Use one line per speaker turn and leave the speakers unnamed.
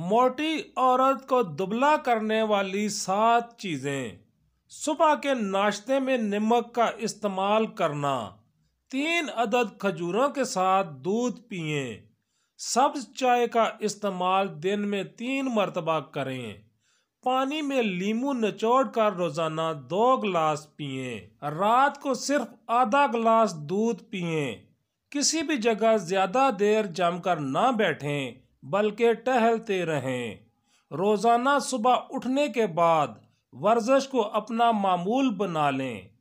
मोटी औरत को दुबला करने वाली सात चीज़ें सुबह के नाश्ते में नमक का इस्तेमाल करना तीन अदद खजूरों के साथ दूध पिए सब्ज चाय का इस्तेमाल दिन में तीन मरतबा करें पानी में लीमू नचोड़ कर रोज़ाना दो गिलास पिए रात को सिर्फ आधा गिलास दूध पिए किसी भी जगह ज़्यादा देर जमकर ना बैठें बल्कि टहलते रहें रोज़ाना सुबह उठने के बाद वर्जिश को अपना मामूल बना लें